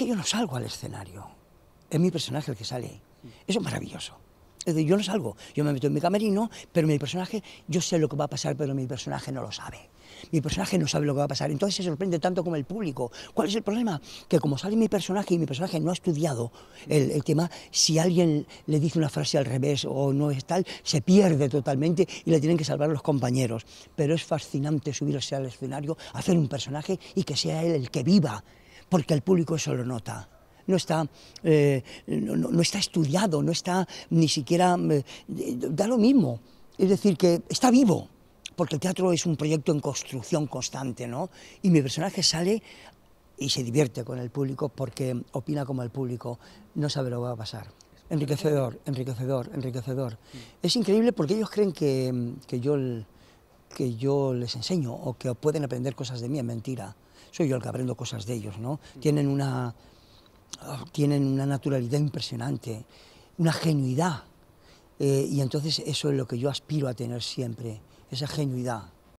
que yo no salgo al escenario, es mi personaje el que sale. Eso es maravilloso. Es decir, yo no salgo, yo me meto en mi camerino, pero mi personaje, yo sé lo que va a pasar, pero mi personaje no lo sabe. Mi personaje no sabe lo que va a pasar, entonces se sorprende tanto como el público. ¿Cuál es el problema? Que como sale mi personaje y mi personaje no ha estudiado el, el tema, si alguien le dice una frase al revés o no es tal, se pierde totalmente y le tienen que salvar los compañeros. Pero es fascinante subirse al escenario, hacer un personaje y que sea él el que viva porque el público eso lo nota. No está, eh, no, está estudiado, no está ni siquiera... Eh, da lo mismo. Es decir, que está vivo, porque el teatro es un proyecto en construcción constante, ¿no? Y mi personaje sale y se divierte con el público porque opina como el público, no sabe lo que va a pasar. Enriquecedor, enriquecedor, enriquecedor. Mm. Es increíble porque ellos creen que, que yo que yo les enseño o que pueden aprender cosas de mí, es mentira. Soy yo el que aprendo cosas de ellos, ¿no? Tienen una, ah, tienen una naturalidad impresionante, una genuidad. Eh, y entonces eso es lo que yo aspiro a tener siempre, esa genuidad.